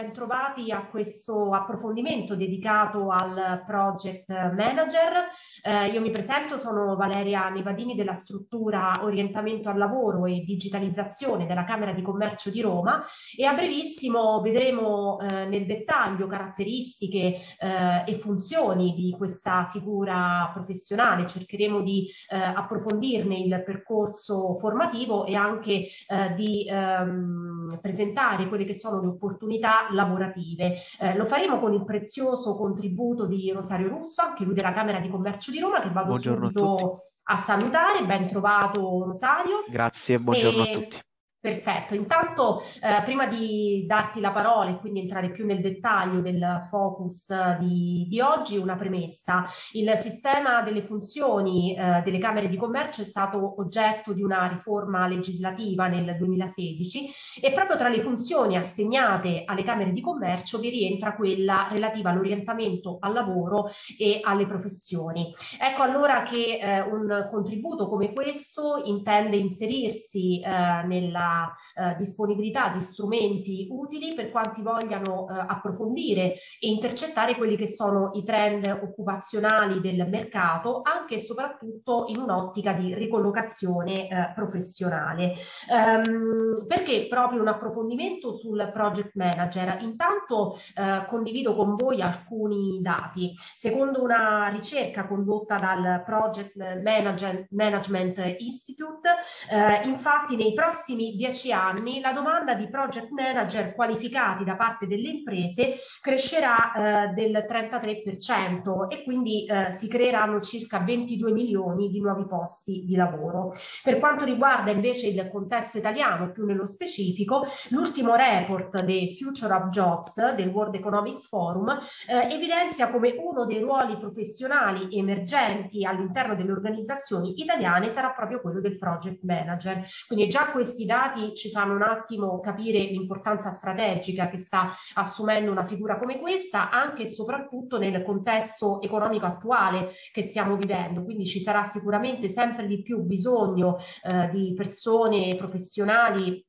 bentrovati a questo approfondimento dedicato al project manager. Eh, io mi presento, sono Valeria Nepadini della struttura Orientamento al lavoro e digitalizzazione della Camera di Commercio di Roma e a brevissimo vedremo eh, nel dettaglio caratteristiche eh, e funzioni di questa figura professionale. Cercheremo di eh, approfondirne il percorso formativo e anche eh, di ehm, presentare quelle che sono le opportunità lavorative. Eh, lo faremo con il prezioso contributo di Rosario Russo, anche lui della Camera di Commercio di Roma, che vado Buongiorno subito a, a salutare. Ben trovato Rosario. Grazie e buongiorno e... a tutti. Perfetto, intanto eh, prima di darti la parola e quindi entrare più nel dettaglio del focus eh, di, di oggi, una premessa. Il sistema delle funzioni eh, delle Camere di Commercio è stato oggetto di una riforma legislativa nel 2016 e proprio tra le funzioni assegnate alle Camere di Commercio vi rientra quella relativa all'orientamento al lavoro e alle professioni. Ecco allora che eh, un contributo come questo intende inserirsi eh, nella eh, disponibilità di strumenti utili per quanti vogliano eh, approfondire e intercettare quelli che sono i trend occupazionali del mercato, anche e soprattutto in un'ottica di ricollocazione eh, professionale. Um, perché proprio un approfondimento sul project manager? Intanto eh, condivido con voi alcuni dati. Secondo una ricerca condotta dal Project Management Institute, eh, infatti nei prossimi dieci anni la domanda di project manager qualificati da parte delle imprese crescerà eh, del 33% e quindi eh, si creeranno circa 22 milioni di nuovi posti di lavoro. Per quanto riguarda invece il contesto italiano, più nello specifico, l'ultimo report dei Future of Jobs del World Economic Forum eh, evidenzia come uno dei ruoli professionali emergenti all'interno delle organizzazioni italiane sarà proprio quello del project manager. Quindi già questi dati dati ci fanno un attimo capire l'importanza strategica che sta assumendo una figura come questa, anche e soprattutto nel contesto economico attuale che stiamo vivendo. Quindi ci sarà sicuramente sempre di più bisogno eh, di persone professionali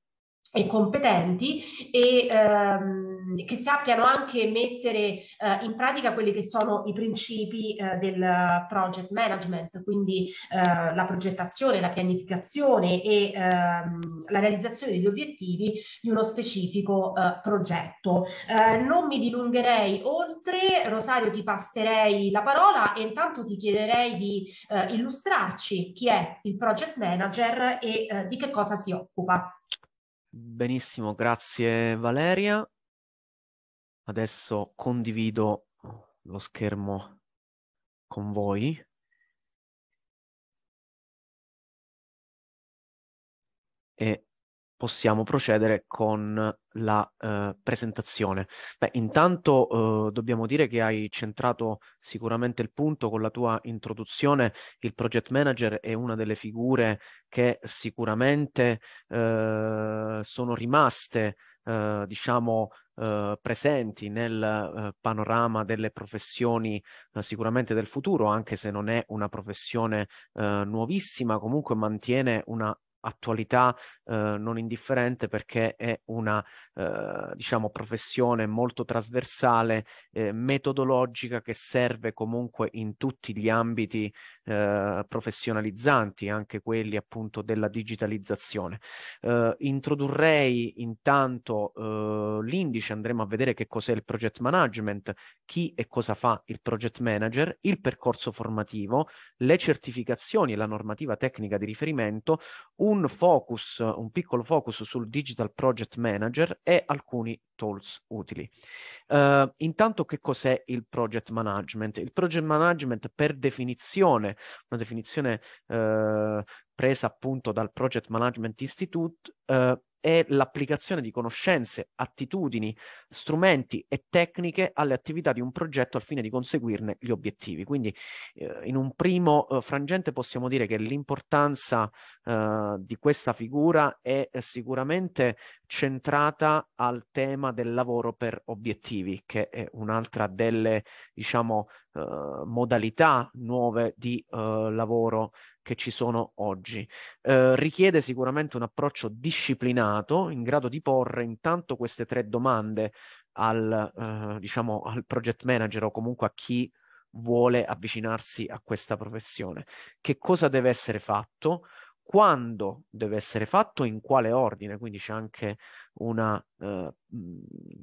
e competenti e ehm, che sappiano anche mettere eh, in pratica quelli che sono i principi eh, del project management, quindi eh, la progettazione, la pianificazione e ehm, la realizzazione degli obiettivi di uno specifico eh, progetto. Eh, non mi dilungherei oltre, Rosario ti passerei la parola e intanto ti chiederei di eh, illustrarci chi è il project manager e di che cosa si occupa. Benissimo, grazie Valeria. Adesso condivido lo schermo con voi. E possiamo procedere con la eh, presentazione. Beh, intanto eh, dobbiamo dire che hai centrato sicuramente il punto con la tua introduzione. Il project manager è una delle figure che sicuramente eh, sono rimaste eh, diciamo, eh, presenti nel eh, panorama delle professioni eh, sicuramente del futuro, anche se non è una professione eh, nuovissima, comunque mantiene una attualità eh, non indifferente perché è una eh, diciamo professione molto trasversale eh, metodologica che serve comunque in tutti gli ambiti eh, professionalizzanti anche quelli appunto della digitalizzazione eh, introdurrei intanto eh, l'indice andremo a vedere che cos'è il project management chi e cosa fa il project manager il percorso formativo le certificazioni e la normativa tecnica di riferimento un un focus, un piccolo focus sul Digital Project Manager e alcuni tools utili. Uh, intanto che cos'è il project management? Il project management per definizione, una definizione uh, presa appunto dal Project Management Institute, uh, è l'applicazione di conoscenze, attitudini, strumenti e tecniche alle attività di un progetto al fine di conseguirne gli obiettivi. Quindi eh, in un primo eh, frangente possiamo dire che l'importanza eh, di questa figura è sicuramente centrata al tema del lavoro per obiettivi, che è un'altra delle diciamo, uh, modalità nuove di uh, lavoro che ci sono oggi. Eh, richiede sicuramente un approccio disciplinato in grado di porre intanto queste tre domande al, eh, diciamo, al project manager o comunque a chi vuole avvicinarsi a questa professione. Che cosa deve essere fatto? Quando deve essere fatto? In quale ordine? Quindi c'è anche una, eh,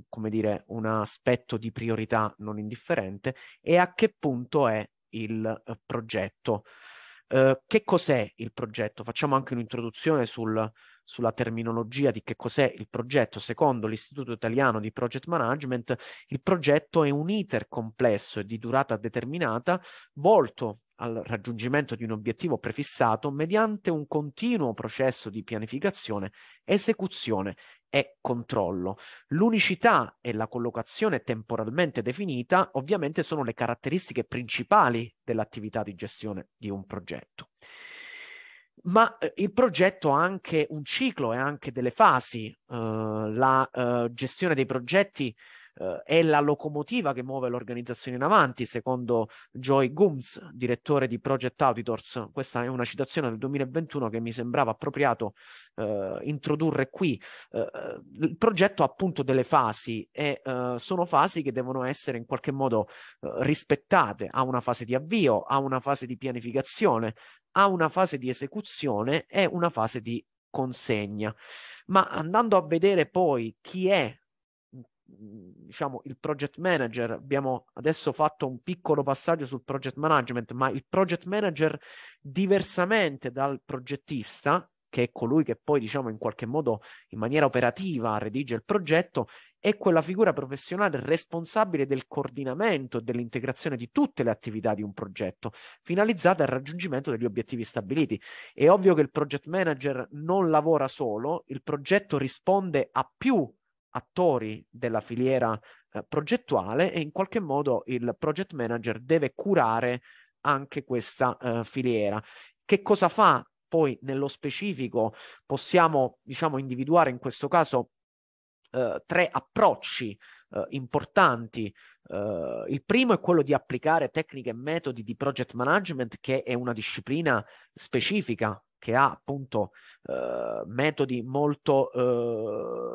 come dire, un aspetto di priorità non indifferente e a che punto è il eh, progetto. Eh, che cos'è il progetto? Facciamo anche un'introduzione sul, sulla terminologia di che cos'è il progetto. Secondo l'Istituto Italiano di Project Management, il progetto è un iter complesso e di durata determinata volto al raggiungimento di un obiettivo prefissato mediante un continuo processo di pianificazione, esecuzione e controllo. L'unicità e la collocazione temporalmente definita ovviamente sono le caratteristiche principali dell'attività di gestione di un progetto. Ma eh, il progetto ha anche un ciclo e anche delle fasi. Eh, la eh, gestione dei progetti eh, è la locomotiva che muove l'organizzazione in avanti, secondo Joy Gooms, direttore di Project Auditors. Questa è una citazione del 2021 che mi sembrava appropriato eh, introdurre qui. Eh, eh, il progetto ha appunto delle fasi e eh, sono fasi che devono essere in qualche modo rispettate. Ha una fase di avvio, ha una fase di pianificazione, ha una fase di esecuzione e una fase di consegna. Ma andando a vedere poi chi è Mhmm, diciamo, il project manager, abbiamo adesso fatto un piccolo passaggio sul project management, ma il project manager diversamente dal progettista, che è colui che poi diciamo in qualche modo in maniera operativa redige il progetto, è quella figura professionale responsabile del coordinamento e dell'integrazione di tutte le attività di un progetto, finalizzate al raggiungimento degli obiettivi stabiliti. È ovvio che il project manager non lavora solo, il progetto risponde a più attori della filiera eh, progettuale e in qualche modo il project manager deve curare anche questa eh, filiera. Che cosa fa poi nello specifico? Possiamo diciamo individuare in questo caso eh, tre approcci eh, importanti Uh, il primo è quello di applicare tecniche e metodi di project management, che è una disciplina specifica che ha appunto eh, metodi molto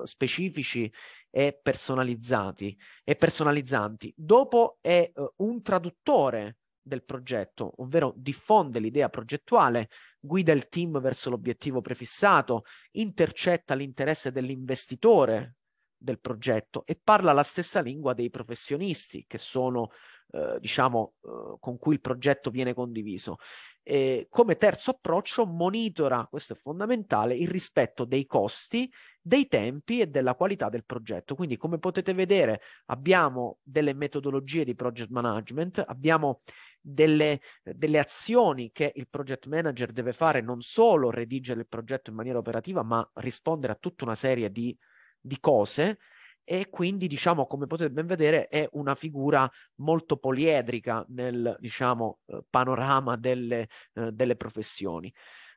eh, specifici e personalizzati e personalizzanti. Dopo è eh, un traduttore del progetto, ovvero diffonde l'idea progettuale, guida il team verso l'obiettivo prefissato, intercetta l'interesse dell'investitore del progetto e parla la stessa lingua dei professionisti che sono eh, diciamo, eh, con cui il progetto viene condiviso. E come terzo approccio monitora, questo è fondamentale, il rispetto dei costi, dei tempi e della qualità del progetto. Quindi come potete vedere abbiamo delle metodologie di project management, abbiamo delle, delle, azioni che il project manager deve fare, non solo redigere il progetto in maniera operativa, ma rispondere a tutta una serie di, di cose e quindi diciamo come potete ben vedere è una figura molto poliedrica nel diciamo, eh, panorama delle, eh, delle professioni.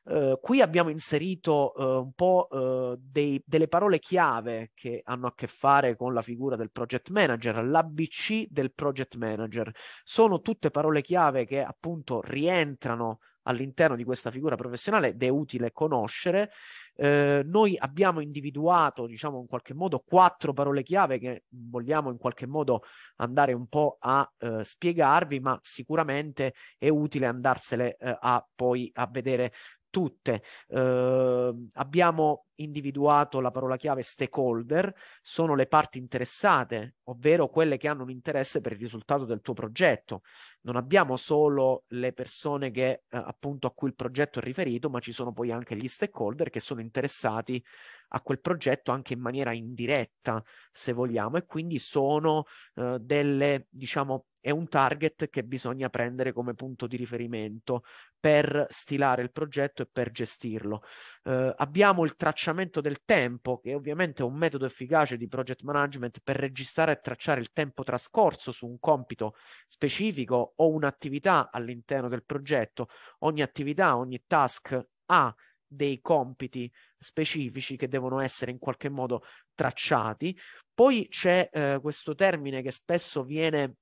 Eh, qui abbiamo inserito eh, un po' eh, dei, delle parole chiave che hanno a che fare con la figura del project manager, l'ABC del project manager. Sono tutte parole chiave che appunto rientrano all'interno di questa figura professionale ed è utile conoscere eh, noi abbiamo individuato, diciamo in qualche modo, quattro parole chiave che vogliamo in qualche modo andare un po' a eh, spiegarvi, ma sicuramente è utile andarsele eh, a poi a vedere tutte. Eh, abbiamo individuato la parola chiave stakeholder, sono le parti interessate, ovvero quelle che hanno un interesse per il risultato del tuo progetto. Non abbiamo solo le persone che, eh, appunto, a cui il progetto è riferito, ma ci sono poi anche gli stakeholder che sono interessati a quel progetto anche in maniera indiretta, se vogliamo, e quindi sono eh, delle, diciamo, è un target che bisogna prendere come punto di riferimento per stilare il progetto e per gestirlo. Eh, abbiamo il tracciamento del tempo, che è ovviamente è un metodo efficace di project management per registrare e tracciare il tempo trascorso su un compito specifico o un'attività all'interno del progetto. Ogni attività, ogni task ha dei compiti specifici che devono essere in qualche modo tracciati. Poi c'è eh, questo termine che spesso viene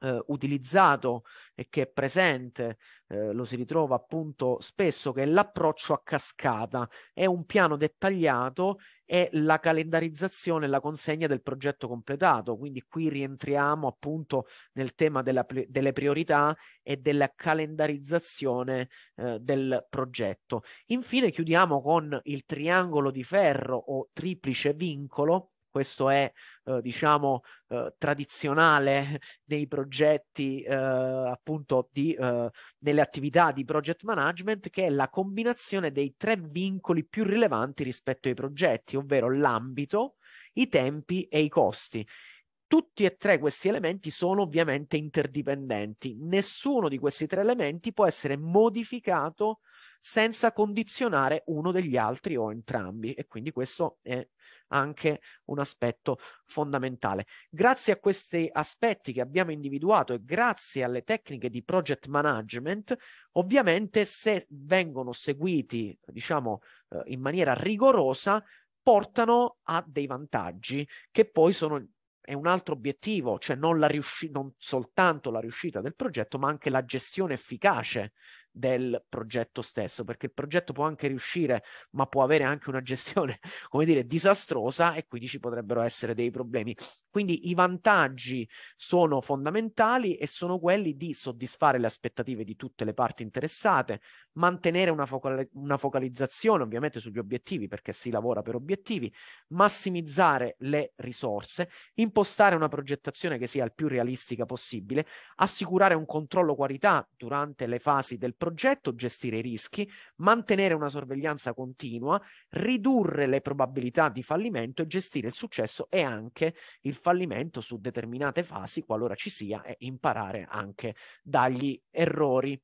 eh, utilizzato e che è presente, eh, lo si ritrova appunto spesso, che è l'approccio a cascata. È un piano dettagliato è la calendarizzazione e la consegna del progetto completato. Quindi qui rientriamo appunto nel tema della, delle priorità e della calendarizzazione eh, del progetto. Infine chiudiamo con il triangolo di ferro o triplice vincolo questo è eh, diciamo eh, tradizionale nei progetti eh, appunto di, eh, nelle attività di project management che è la combinazione dei tre vincoli più rilevanti rispetto ai progetti ovvero l'ambito i tempi e i costi tutti e tre questi elementi sono ovviamente interdipendenti nessuno di questi tre elementi può essere modificato senza condizionare uno degli altri o entrambi e quindi questo è anche un aspetto fondamentale. Grazie a questi aspetti che abbiamo individuato e grazie alle tecniche di project management, ovviamente se vengono seguiti, diciamo, eh, in maniera rigorosa, portano a dei vantaggi che poi sono è un altro obiettivo, cioè non, non, soltanto la riuscita del progetto, ma anche la gestione efficace del progetto stesso, perché il progetto può anche riuscire, ma può avere anche una gestione, come dire, disastrosa e quindi ci potrebbero essere dei problemi quindi i vantaggi sono fondamentali e sono quelli di soddisfare le aspettative di tutte le parti interessate, mantenere una, focal- una focalizzazione ovviamente sugli obiettivi perché si lavora per obiettivi, massimizzare le risorse, impostare una progettazione che sia il più realistica possibile, assicurare un controllo qualità durante le fasi del progetto, gestire i rischi, mantenere una sorveglianza continua, ridurre le probabilità di fallimento e gestire il successo e anche il fallimento fallimento su determinate fasi, qualora ci sia, e imparare anche dagli errori.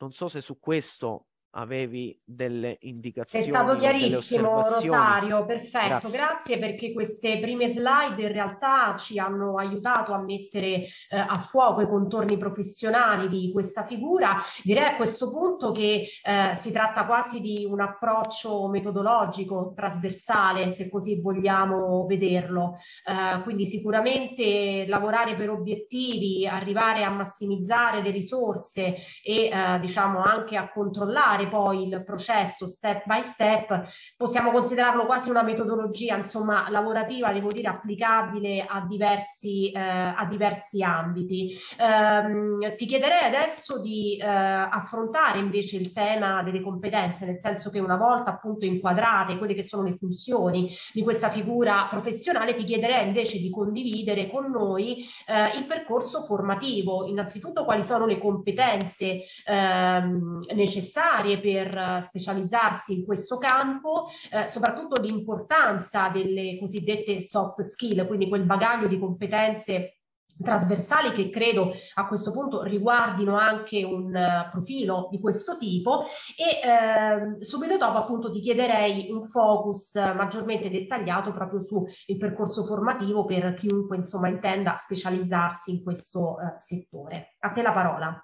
Non so se su questo avevi delle indicazioni. È stato chiarissimo Rosario, perfetto, grazie. grazie. perché queste prime slide in realtà ci hanno aiutato a mettere eh, a fuoco i contorni professionali di questa figura. Direi a questo punto che eh, si tratta quasi di un approccio metodologico trasversale, se così vogliamo vederlo. Eh, quindi sicuramente lavorare per obiettivi, arrivare a massimizzare le risorse e eh, diciamo anche a controllare guidare poi il processo step by step, possiamo considerarlo quasi una metodologia insomma lavorativa, devo dire applicabile a diversi, eh, a diversi ambiti. Ehm, ti chiederei adesso di eh, affrontare invece il tema delle competenze, nel senso che una volta appunto inquadrate quelle che sono le funzioni di questa figura professionale, ti chiederei invece di condividere con noi eh, il percorso formativo, innanzitutto quali sono le competenze ehm, necessarie necessarie per eh, specializzarsi in questo campo, eh, soprattutto l'importanza delle cosiddette soft skill, quindi quel bagaglio di competenze trasversali che credo a questo punto riguardino anche un eh, profilo di questo tipo e eh, subito dopo appunto ti chiederei un focus eh, maggiormente dettagliato proprio sul percorso formativo per chiunque insomma intenda specializzarsi in questo uh, settore. A te la parola.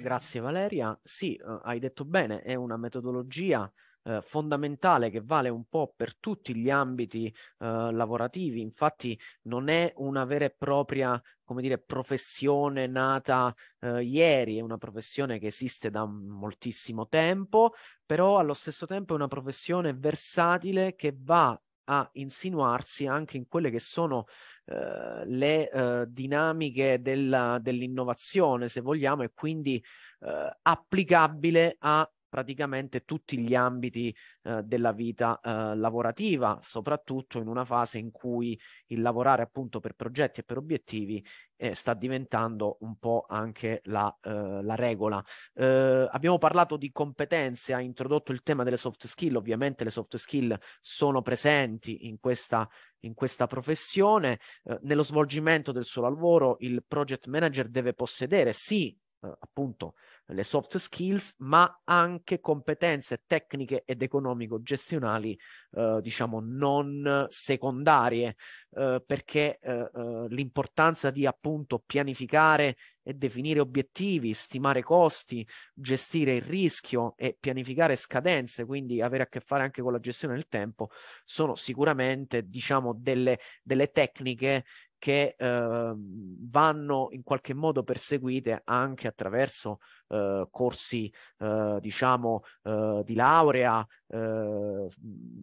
Grazie Valeria. Sì, eh, hai detto bene, è una metodologia eh, fondamentale che vale un po' per tutti gli ambiti eh, lavorativi. Infatti non è una vera e propria, come dire, professione nata eh, ieri, è una professione che esiste da moltissimo tempo, però allo stesso tempo è una professione versatile che va a insinuarsi anche in quelle che sono eh, le eh, dinamiche della, dell'innovazione, se vogliamo, e quindi eh, applicabile a praticamente tutti gli ambiti eh, della vita eh, lavorativa, soprattutto in una fase in cui il lavorare appunto per progetti e per obiettivi eh, sta diventando un po' anche la, eh, la regola. Eh, abbiamo parlato di competenze, ha introdotto il tema delle soft skill, ovviamente le soft skill sono presenti in questa in questa professione, eh, nello svolgimento del suo lavoro il project manager deve possedere sì appunto le soft skills, ma anche competenze tecniche ed economico-gestionali, eh, diciamo, non secondarie, eh, perché eh, eh, l'importanza di appunto pianificare e definire obiettivi, stimare costi, gestire il rischio e pianificare scadenze, quindi avere a che fare anche con la gestione del tempo, sono sicuramente, diciamo, delle, delle tecniche che eh, vanno in qualche modo perseguite anche attraverso eh, corsi, eh, diciamo, eh, di laurea, eh,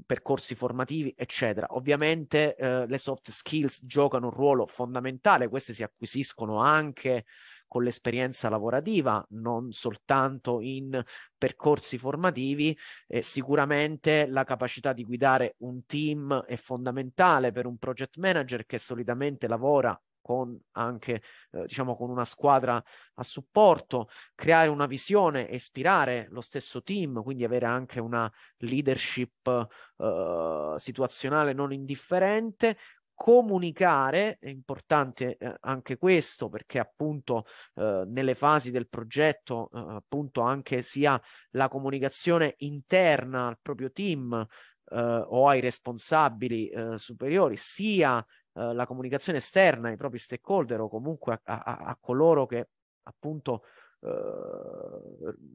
percorsi formativi, eccetera. Ovviamente eh, le soft skills giocano un ruolo fondamentale, queste si acquisiscono anche con l'esperienza lavorativa, non soltanto in percorsi formativi, eh, sicuramente la capacità di guidare un team è fondamentale per un project manager che solitamente lavora con anche eh, diciamo con una squadra a supporto, creare una visione, ispirare lo stesso team, quindi avere anche una leadership eh, situazionale non indifferente comunicare, è importante eh, anche questo perché appunto eh, nelle fasi del progetto eh, appunto anche sia la comunicazione interna al proprio team eh, o ai responsabili eh, superiori sia la comunicazione esterna ai propri stakeholder o comunque a, a, a coloro che appunto eh,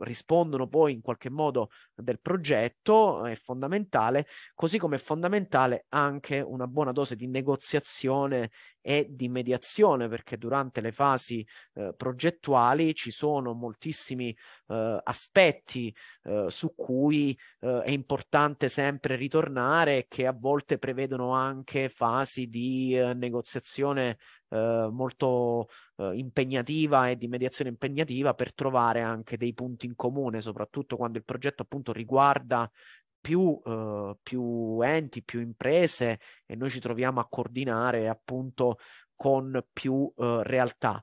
rispondono poi in qualche modo del progetto è fondamentale, così come è fondamentale anche una buona dose di negoziazione e di mediazione, perché durante le fasi eh, progettuali ci sono moltissimi eh, aspetti eh, su cui eh, è importante sempre ritornare, che a volte prevedono anche fasi di eh, negoziazione eh, molto eh, impegnativa e di mediazione impegnativa per trovare anche dei punti in comune, soprattutto quando il progetto appunto riguarda più, eh, più enti, più imprese e noi ci troviamo a coordinare appunto con più eh, realtà.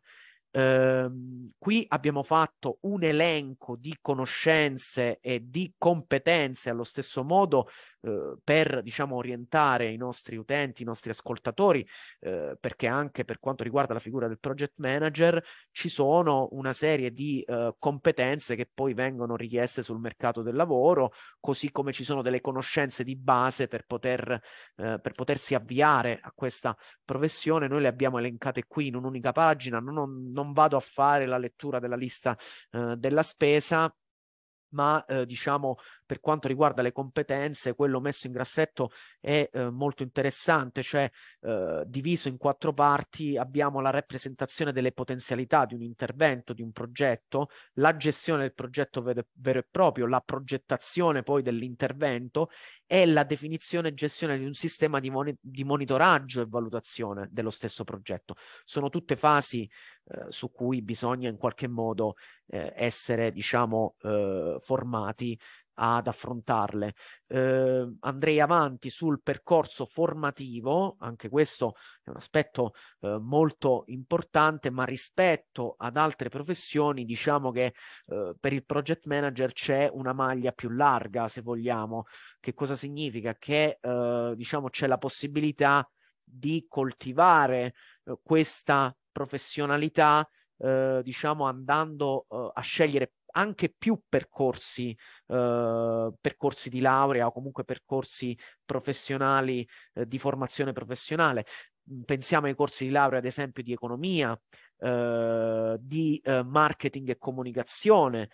Uh, qui abbiamo fatto un elenco di conoscenze e di competenze allo stesso modo Uhm, per diciamo, orientare i nostri utenti, i nostri ascoltatori, eh, perché anche per quanto riguarda la figura del project manager ci sono una serie di eh, competenze che poi vengono richieste sul mercato del lavoro, così come ci sono delle conoscenze di base per, poter, per potersi avviare a questa professione. Noi le abbiamo elencate qui in un'unica pagina, non, non vado a fare la lettura della lista della spesa ma eh, diciamo per quanto riguarda le competenze, quello messo in grassetto è eh, molto interessante, cioè eh, diviso in quattro parti abbiamo la rappresentazione delle potenzialità di un intervento, di un progetto, la gestione del progetto vero, vero e proprio, la progettazione poi dell'intervento è la definizione e gestione di un sistema di, moni- di monitoraggio e valutazione dello stesso progetto. Sono tutte fasi eh, su cui bisogna in qualche modo eh, essere, diciamo, eh, formati ad affrontarle. Eh, andrei avanti sul percorso formativo, anche questo è un aspetto eh, molto importante, ma rispetto ad altre professioni diciamo che eh, per il project manager c'è una maglia più larga, se vogliamo. Che cosa significa? Che ehm, diciamo c'è la possibilità di coltivare ehm, questa professionalità ehm, diciamo andando a scegliere anche più percorsi, eh, percorsi di laurea o comunque percorsi professionali eh, di formazione professionale. Mm, pensiamo ai corsi di laurea, ad esempio, di economia, eh, di eh, marketing e comunicazione,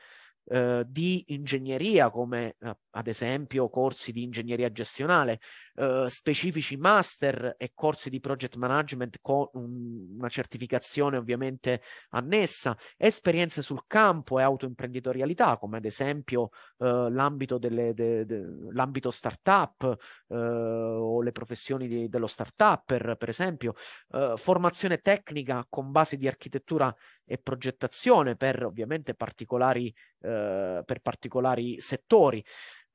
eh, di ingegneria, come eh, ad esempio corsi di ingegneria gestionale, eh, specifici master e corsi di project management con un, una certificazione ovviamente annessa, esperienze sul campo e autoimprenditorialità, come ad esempio eh, l'ambito, delle, de, de, l'ambito startup eh, o le professioni di, dello startup, per, per esempio, eh, formazione tecnica con base di architettura e progettazione per ovviamente particolari, eh, per particolari settori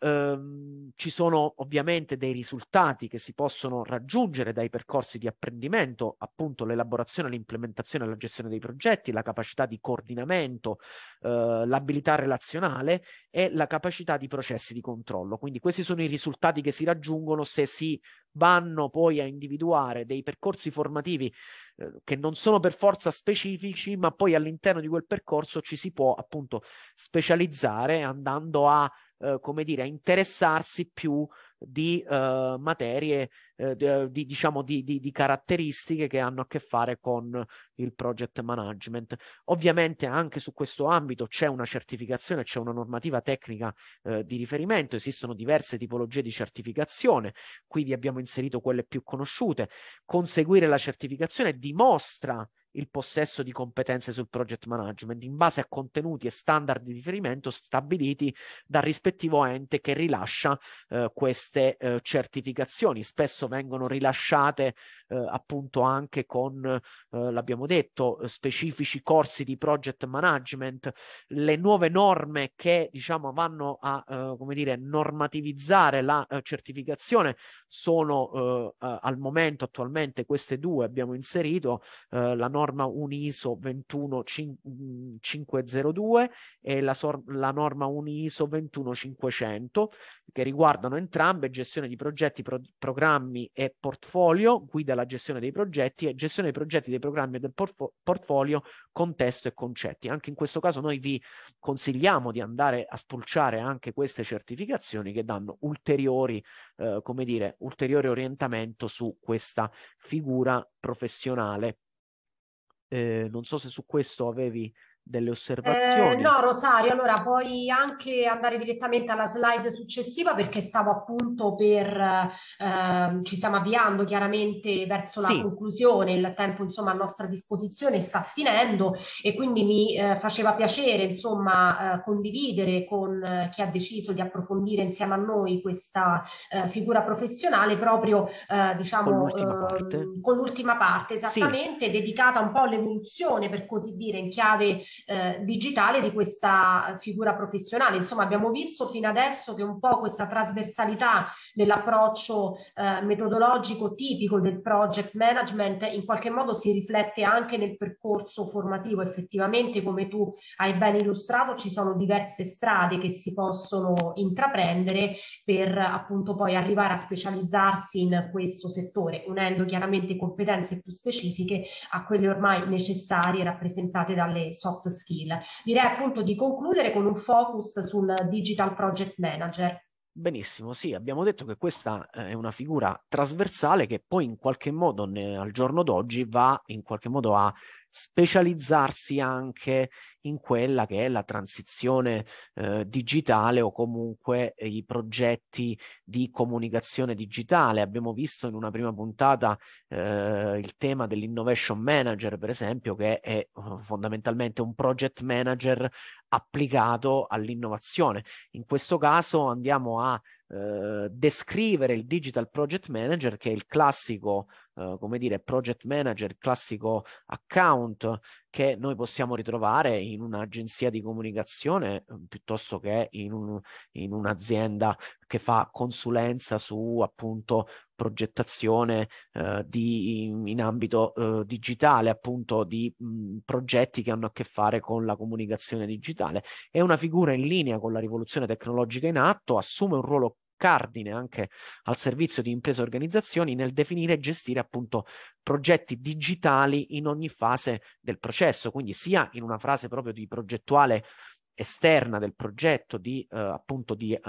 ehm, ci sono ovviamente dei risultati che si possono raggiungere dai percorsi di apprendimento, appunto l'elaborazione, l'implementazione e la gestione dei progetti, la capacità di coordinamento, eh, l'abilità relazionale e la capacità di processi di controllo. Quindi questi sono i risultati che si raggiungono se si vanno poi a individuare dei percorsi formativi eh, che non sono per forza specifici, ma poi all'interno di quel percorso ci si può appunto specializzare andando a eh, come dire, a interessarsi più di eh, materie, eh, eh, di, diciamo di, di, di, caratteristiche che hanno a che fare con il project management. Ovviamente anche su questo ambito c'è una certificazione, c'è una normativa tecnica eh, di riferimento, esistono diverse tipologie di certificazione, qui vi abbiamo inserito quelle più conosciute. Conseguire la certificazione dimostra il possesso di competenze sul project management in base a contenuti e standard di riferimento stabiliti dal rispettivo ente che rilascia eh, queste eh, certificazioni. Spesso vengono rilasciate eh, appunto anche con, eh, l'abbiamo detto, specifici corsi di project management, le nuove norme che diciamo vanno a eh, come dire, normativizzare la certificazione sono al momento attualmente queste due, abbiamo inserito la norma UNISO 21502 e la, sor- la norma UNISO 21500 che riguardano entrambe gestione di progetti, pro- programmi e portfolio, guida la gestione dei progetti, gestione dei progetti, dei programmi e del portfo- portfolio, contesto e concetti. Anche in questo caso noi vi consigliamo di andare a spulciare anche queste certificazioni che danno ulteriori, eh, come dire, ulteriore orientamento su questa figura professionale. Eh, non so se su questo avevi delle eh, osservazioni. Eh, no, Rosario, allora puoi anche andare direttamente alla slide successiva perché stavo appunto per, eh, ci stiamo avviando chiaramente verso la sì. conclusione, il tempo insomma a nostra disposizione sta finendo e quindi mi eh, faceva piacere insomma eh, condividere con eh, chi ha deciso di approfondire insieme a noi questa figura professionale proprio diciamo con l'ultima, ehm, parte. Con l'ultima parte esattamente sì. dedicata un po' all'evoluzione per così dire in chiave eh, digitale di questa figura professionale. Insomma, abbiamo visto fino adesso che un po' questa trasversalità dell'approccio eh, metodologico tipico del project management in qualche modo si riflette anche nel percorso formativo. Effettivamente, come tu hai ben illustrato, ci sono diverse strade che si possono intraprendere per appunto poi arrivare a specializzarsi in questo settore, unendo chiaramente competenze più specifiche a quelle ormai necessarie rappresentate dalle soft skill. Direi appunto di concludere con un focus sul digital project manager. Benissimo, sì, abbiamo detto che questa eh, è una figura trasversale che poi in qualche modo ne, al giorno d'oggi va in qualche modo a specializzarsi anche in quella che è la transizione eh, digitale o comunque eh, i progetti di comunicazione digitale. Abbiamo visto in una prima puntata eh, il tema dell'innovation manager, per esempio, che è eh, fondamentalmente un project manager applicato all'innovazione. In questo caso andiamo a eh, descrivere il digital project manager che è il classico eh, come dire, project manager, classico account che noi possiamo ritrovare in un'agenzia di comunicazione mm, piuttosto che in, un, in un'azienda che fa consulenza su appunto progettazione eh, di, in, in ambito eh, digitale, appunto di mh, mm, progetti che hanno a che fare con la comunicazione digitale. È una figura in linea con la rivoluzione tecnologica in atto, assume un ruolo cardine anche al servizio di imprese e organizzazioni nel definire e gestire appunto progetti digitali in ogni fase del processo, quindi sia in una frase proprio di progettuale esterna del progetto, di eh, appunto di eh,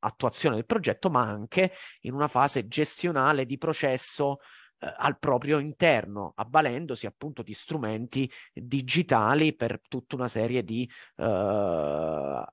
attuazione del progetto, ma anche in una fase gestionale di processo eh, al proprio interno, avvalendosi appunto di strumenti digitali per tutta una serie di eh,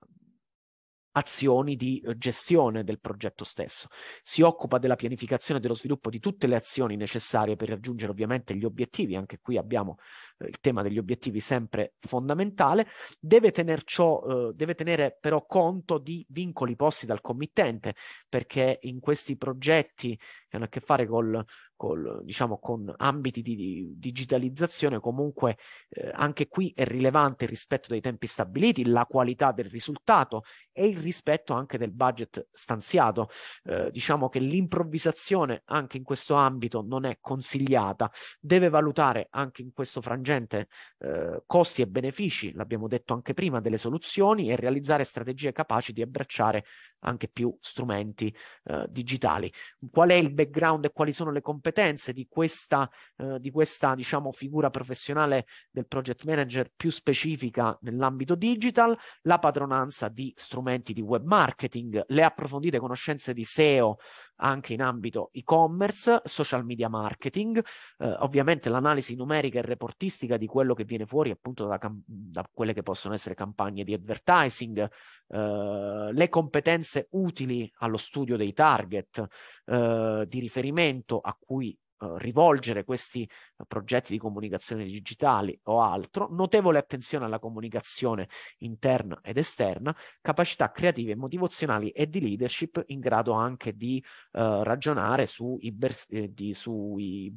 azioni di eh, gestione del progetto stesso. Si occupa della pianificazione e dello sviluppo di tutte le azioni necessarie per raggiungere ovviamente gli obiettivi, anche qui abbiamo eh, il tema degli obiettivi sempre fondamentale, deve, tener ciò, eh, deve tenere però conto di vincoli posti dal committente, perché in questi progetti che hanno a che fare col, col, diciamo, con ambiti di, di digitalizzazione, comunque eh, anche qui è rilevante il rispetto dei tempi stabiliti, la qualità del risultato, e il rispetto anche del budget stanziato. Eh, diciamo che l'improvvisazione anche in questo ambito non è consigliata, deve valutare anche in questo frangente eh, costi e benefici, l'abbiamo detto anche prima, delle soluzioni e realizzare strategie capaci di abbracciare anche più strumenti eh, digitali. Qual è il background e quali sono le competenze di questa, eh, di questa diciamo, figura professionale del project manager più specifica nell'ambito digital? La padronanza di strumenti strumenti di web marketing, le approfondite conoscenze di SEO anche in ambito e-commerce, social media marketing, eh, ovviamente l'analisi numerica e reportistica di quello che viene fuori appunto da, cam- da quelle che possono essere campagne di advertising, eh, le competenze utili allo studio dei target eh, di riferimento a cui eh, rivolgere questi eh, progetti di comunicazione digitali o altro, notevole attenzione alla comunicazione interna ed esterna, capacità creative, motivazionali e di leadership in grado anche di eh, ragionare sui, bers- eh, di, sui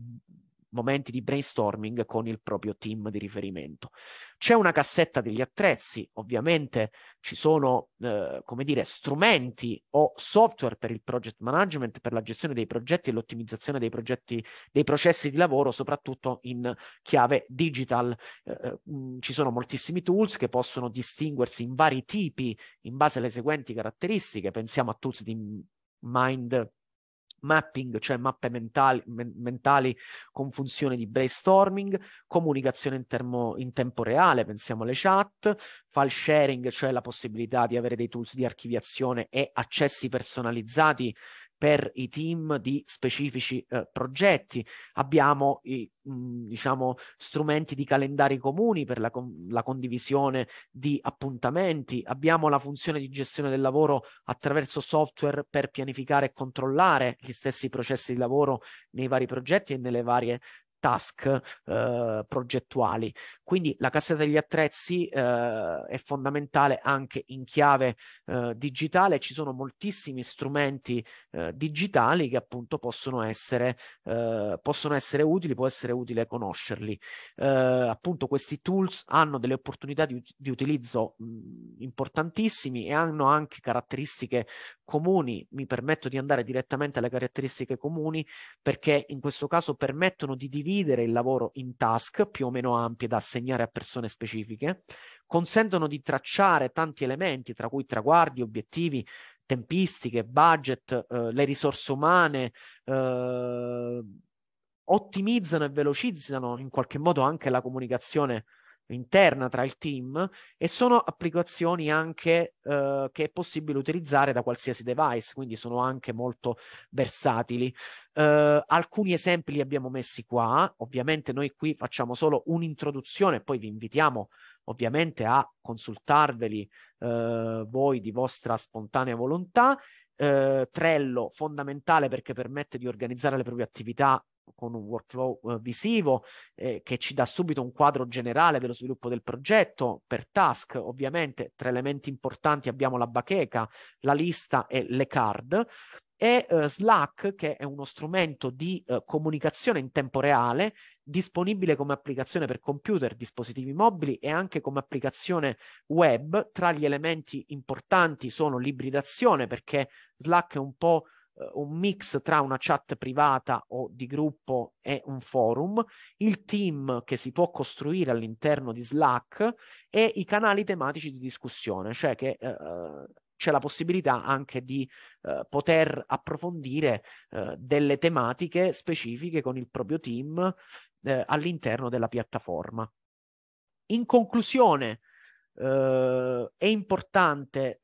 momenti di brainstorming con il proprio team di riferimento. C'è una cassetta degli attrezzi, ovviamente ci sono, eh, come dire, strumenti o software per il project management, per la gestione dei progetti e l'ottimizzazione dei progetti, dei processi di lavoro, soprattutto in chiave digital. Eh, eh mm, ci sono moltissimi tools che possono distinguersi in vari tipi in base alle seguenti caratteristiche. Pensiamo a tools di mind mapping, cioè mappe mentali, men- mentali, con funzione di brainstorming, comunicazione in, termo- in, tempo reale, pensiamo alle chat, file sharing, cioè la possibilità di avere dei tools di archiviazione e accessi personalizzati per i team di specifici eh, progetti. Abbiamo i mm, diciamo, strumenti di calendari comuni per la, la condivisione di appuntamenti, abbiamo la funzione di gestione del lavoro attraverso software per pianificare e controllare gli stessi processi di lavoro nei vari progetti e nelle varie task eh, progettuali. Quindi la cassetta degli attrezzi eh, è fondamentale anche in chiave eh, digitale. Ci sono moltissimi strumenti eh, digitali che appunto possono essere, eh, possono essere, utili, può essere utile conoscerli. Eh, appunto questi tools hanno delle opportunità di, di utilizzo mh, mm, importantissimi e hanno anche caratteristiche comuni. Mi permetto di andare direttamente alle caratteristiche comuni perché in questo caso permettono di dividere dividere il lavoro in task più o meno ampie da assegnare a persone specifiche, consentono di tracciare tanti elementi, tra cui traguardi, obiettivi, tempistiche, budget, eh, le risorse umane, eh, ottimizzano e velocizzano in qualche modo anche la comunicazione interna tra il team e sono applicazioni anche eh, che è possibile utilizzare da qualsiasi device, quindi sono anche molto versatili. Eh, alcuni esempi li abbiamo messi qua, ovviamente noi qui facciamo solo un'introduzione, poi vi invitiamo ovviamente a consultarveli eh, voi di vostra spontanea volontà. Eh, Trello fondamentale perché permette di organizzare le proprie attività con un workflow eh, visivo eh, che ci dà subito un quadro generale dello sviluppo del progetto per task ovviamente tra elementi importanti abbiamo la bacheca la lista e le card e eh, Slack che è uno strumento di eh, comunicazione in tempo reale disponibile come applicazione per computer, dispositivi mobili e anche come applicazione web tra gli elementi importanti sono l'ibridazione perché Slack è un po' Eh, un mix tra una chat privata o di gruppo e un forum, il team che si può costruire all'interno di Slack e i canali tematici di discussione, cioè che eh, c'è la possibilità anche di eh, poter approfondire eh, delle tematiche specifiche con il proprio team eh, all'interno della piattaforma. In conclusione, eh, è importante,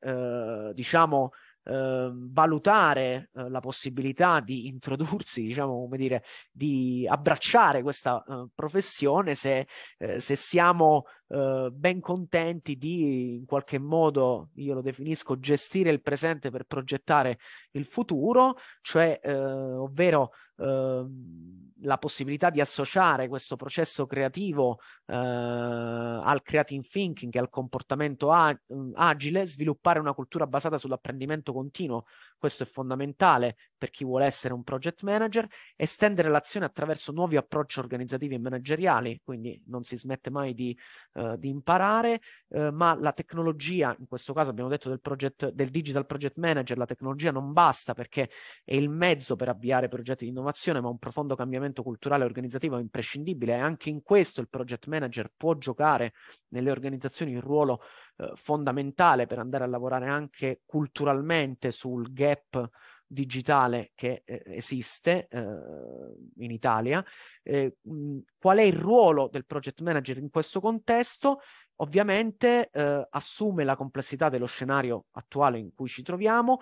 diciamo, eh, valutare eh, la possibilità di introdursi, diciamo, come dire, di abbracciare questa eh, professione se, eh, se siamo eh, ben contenti di in qualche modo, io lo definisco, gestire il presente per progettare il futuro, cioè eh, ovvero ehm, la possibilità di associare questo processo creativo eh, al creative thinking, al comportamento mm, agile, sviluppare una cultura basata sull'apprendimento continuo questo è fondamentale per chi vuole essere un project manager, estendere l'azione attraverso nuovi approcci organizzativi e manageriali, quindi non si smette mai di, uh, di imparare, uh, ma la tecnologia, in questo caso abbiamo detto del, project, del digital project manager, la tecnologia non basta perché è il mezzo per avviare progetti di innovazione, ma un profondo cambiamento culturale e organizzativo è imprescindibile e anche in questo il project manager può giocare nelle organizzazioni un ruolo eh, fondamentale per andare a lavorare anche culturalmente sul gap digitale che eh, esiste eh, in Italia, eh, mh, qual è il ruolo del project manager in questo contesto? Ovviamente eh, assume la complessità dello scenario attuale in cui ci troviamo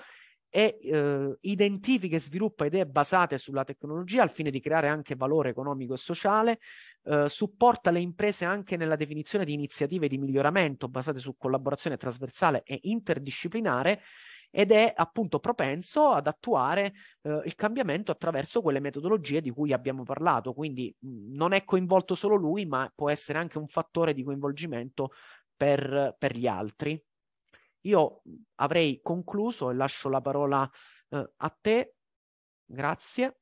e eh, identifica e sviluppa idee basate sulla tecnologia al fine di creare anche valore economico e sociale, eh, supporta le imprese anche nella definizione di iniziative di miglioramento basate su collaborazione trasversale e interdisciplinare ed è appunto propenso ad attuare eh, il cambiamento attraverso quelle metodologie di cui abbiamo parlato, quindi mh, non è coinvolto solo lui, ma può essere anche un fattore di coinvolgimento per, per gli altri. Io avrei concluso e lascio la parola eh, a te. Grazie.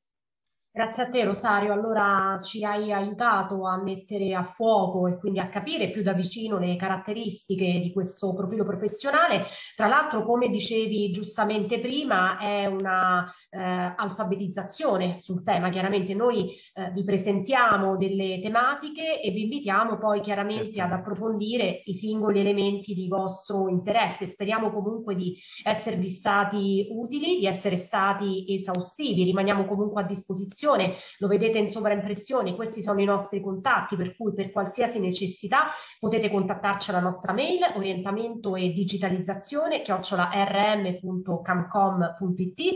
Grazie a te Rosario, allora ci hai aiutato a mettere a fuoco e quindi a capire più da vicino le caratteristiche di questo profilo professionale. Tra l'altro, come dicevi giustamente prima, è una eh, alfabetizzazione sul tema. Chiaramente noi eh, vi presentiamo delle tematiche e vi invitiamo poi chiaramente certo. ad approfondire i singoli elementi di vostro interesse. Speriamo comunque di esservi stati utili, di essere stati esaustivi. Rimaniamo comunque a disposizione descrizione, lo vedete in sovraimpressione, questi sono i nostri contatti, per cui per qualsiasi necessità potete contattarci alla nostra mail orientamento e digitalizzazione chiocciola rm.camcom.it. Eh,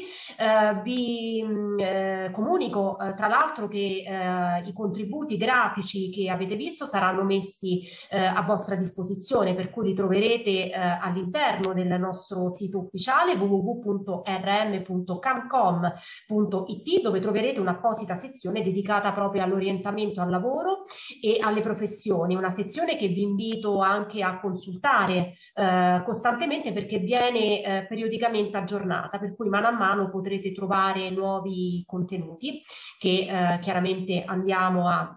vi mm, eh, comunico eh, tra l'altro che eh, i contributi grafici che avete visto saranno messi eh, a vostra disposizione, per cui li troverete eh, all'interno del nostro sito ufficiale www.rm.camcom.it dove troverete una un'apposita sezione dedicata proprio all'orientamento al lavoro e alle professioni, una sezione che vi invito anche a consultare eh, costantemente perché viene eh, periodicamente aggiornata, per cui mano a mano potrete trovare nuovi contenuti che eh, chiaramente andiamo a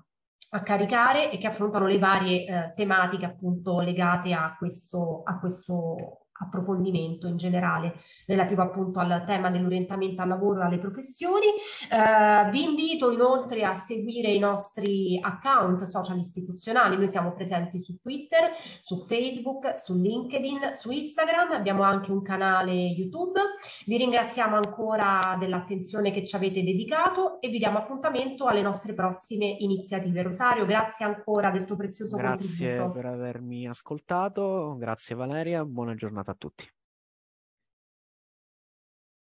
a caricare e che affrontano le varie eh, tematiche appunto legate a questo, a questo approfondimento in generale relativo appunto al tema dell'orientamento al lavoro e alle professioni. Eh, vi invito inoltre a seguire i nostri account social istituzionali, noi siamo presenti su Twitter, su Facebook, su LinkedIn, su Instagram, abbiamo anche un canale YouTube. Vi ringraziamo ancora dell'attenzione che ci avete dedicato e vi diamo appuntamento alle nostre prossime iniziative. Rosario, grazie ancora del tuo prezioso grazie contributo. Grazie per avermi ascoltato, grazie Valeria, buona giornata a tutti.